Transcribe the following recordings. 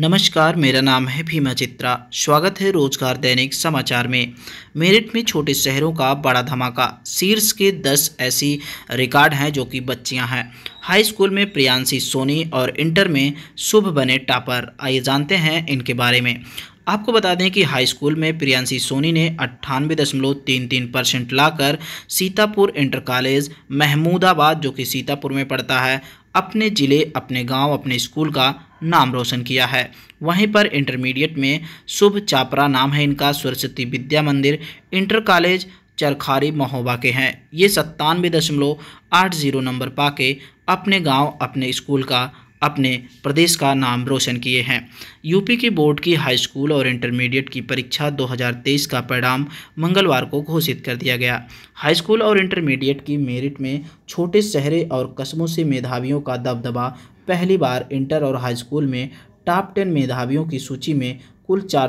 नमस्कार मेरा नाम है भीमा चित्रा स्वागत है रोजगार दैनिक समाचार में मेरठ में छोटे शहरों का बड़ा धमाका शीर्ष के दस ऐसी रिकॉर्ड हैं जो कि बच्चियां हैं हाई स्कूल में प्रियांशी सोनी और इंटर में शुभ बने टापर आइए जानते हैं इनके बारे में आपको बता दें कि हाई स्कूल में प्रियांशी सोनी ने अट्ठानवे दशमलव तीन तीन परसेंट लाकर सीतापुर इंटर कॉलेज महमूदाबाद जो कि सीतापुर में पड़ता है अपने ज़िले अपने गांव अपने स्कूल का नाम रोशन किया है वहीं पर इंटरमीडिएट में शुभ चापरा नाम है इनका सरस्वती विद्या मंदिर इंटर कॉलेज चरखारी महोबा के हैं ये सत्तानवे दशमलव आठ जीरो नंबर पाके अपने गांव अपने स्कूल का अपने प्रदेश का नाम रोशन किए हैं यूपी के बोर्ड की हाई स्कूल और इंटरमीडिएट की परीक्षा 2023 का परिणाम मंगलवार को घोषित कर दिया गया हाई स्कूल और इंटरमीडिएट की मेरिट में छोटे शहरे और कस्बों से मेधावियों का दबदबा पहली बार इंटर और हाई स्कूल में टॉप टेन मेधावियों की सूची में कुल चार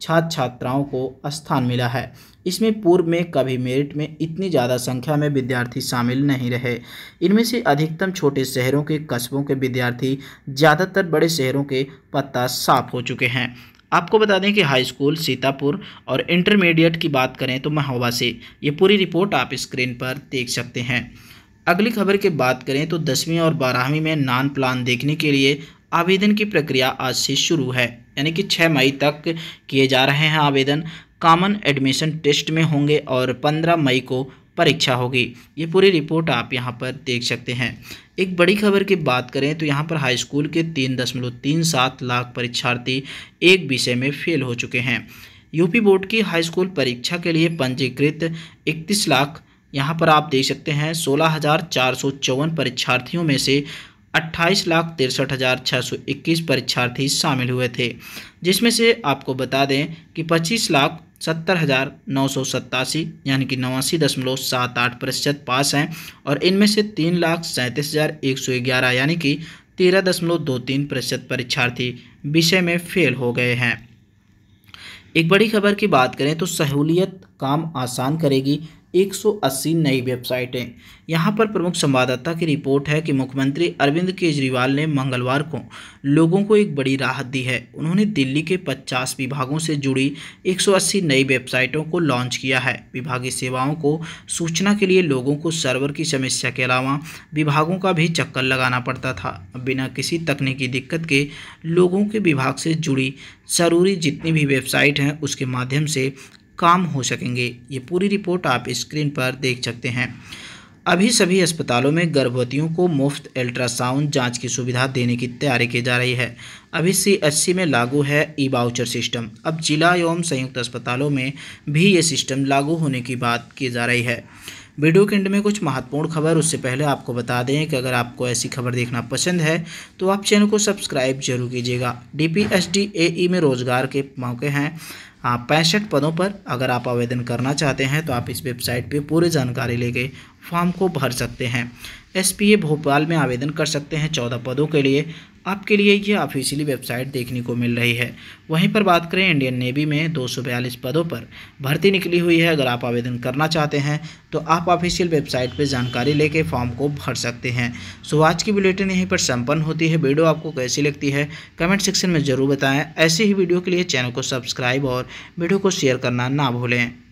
छात्र छात्राओं को स्थान मिला है इसमें पूर्व में कभी मेरिट में इतनी ज़्यादा संख्या में विद्यार्थी शामिल नहीं रहे इनमें से अधिकतम छोटे शहरों के कस्बों के विद्यार्थी ज़्यादातर बड़े शहरों के पत्ता साफ हो चुके हैं आपको बता दें कि हाई स्कूल सीतापुर और इंटरमीडिएट की बात करें तो महोबा से ये पूरी रिपोर्ट आप स्क्रीन पर देख सकते हैं अगली खबर की बात करें तो दसवीं और बारहवीं में नान प्लान देखने के लिए आवेदन की प्रक्रिया आज से शुरू है यानी कि छः मई तक किए जा रहे हैं आवेदन कॉमन एडमिशन टेस्ट में होंगे और पंद्रह मई को परीक्षा होगी ये पूरी रिपोर्ट आप यहाँ पर देख सकते हैं एक बड़ी खबर की बात करें तो यहाँ पर हाई स्कूल के तीन दशमलव तीन सात लाख परीक्षार्थी एक विषय में फेल हो चुके हैं यूपी बोर्ड की हाई स्कूल परीक्षा के लिए पंजीकृत इकतीस लाख यहाँ पर आप देख सकते हैं सोलह हज़ार चार सौ चौवन परीक्षार्थियों में से अट्ठाईस लाख तिरसठ हज़ार छः सौ इक्कीस परीक्षार्थी शामिल हुए थे जिसमें से आपको बता दें कि पच्चीस लाख सत्तर हज़ार नौ सौ सत्तासी यानी कि नवासी दशमलव सात आठ प्रतिशत पास हैं और इनमें से तीन लाख सैंतीस हज़ार एक सौ ग्यारह यानी कि तेरह दशमलव दो तीन प्रतिशत परीक्षार्थी विषय में फेल हो गए हैं एक बड़ी खबर की बात करें तो सहूलियत काम आसान करेगी 180 नई वेबसाइटें यहाँ पर प्रमुख संवाददाता की रिपोर्ट है कि मुख्यमंत्री अरविंद केजरीवाल ने मंगलवार को लोगों को एक बड़ी राहत दी है उन्होंने दिल्ली के 50 विभागों से जुड़ी 180 नई वेबसाइटों को लॉन्च किया है विभागीय सेवाओं को सूचना के लिए लोगों को सर्वर की समस्या के अलावा विभागों का भी चक्कर लगाना पड़ता था बिना किसी तकनीकी दिक्कत के लोगों के विभाग से जुड़ी ज़रूरी जितनी भी वेबसाइट हैं उसके माध्यम से काम हो सकेंगे ये पूरी रिपोर्ट आप स्क्रीन पर देख सकते हैं अभी सभी अस्पतालों में गर्भवतियों को मुफ्त अल्ट्रासाउंड जांच की सुविधा देने की तैयारी की जा रही है अभी सी में लागू है ई बाउचर सिस्टम अब जिला एवं संयुक्त अस्पतालों में भी ये सिस्टम लागू होने की बात की जा रही है वीडियो के एंड में कुछ महत्वपूर्ण खबर उससे पहले आपको बता दें कि अगर आपको ऐसी खबर देखना पसंद है तो आप चैनल को सब्सक्राइब जरूर कीजिएगा D P S D A E में रोज़गार के मौके हैं पैंसठ पदों पर अगर आप आवेदन करना चाहते हैं तो आप इस वेबसाइट पे पूरी जानकारी लेके फॉर्म को भर सकते हैं एस भोपाल में आवेदन कर सकते हैं चौदह पदों के लिए आपके लिए ये ऑफिशियली वेबसाइट देखने को मिल रही है वहीं पर बात करें इंडियन नेवी में दो पदों पर भर्ती निकली हुई है अगर आप आवेदन करना चाहते हैं तो आप ऑफिशियल वेबसाइट पर जानकारी लेके फॉर्म को भर सकते हैं सो आज की बुलेटिन यहीं पर संपन्न होती है वीडियो आपको कैसी लगती है कमेंट सेक्शन में ज़रूर बताएँ ऐसे ही वीडियो के लिए चैनल को सब्सक्राइब और वीडियो को शेयर करना ना भूलें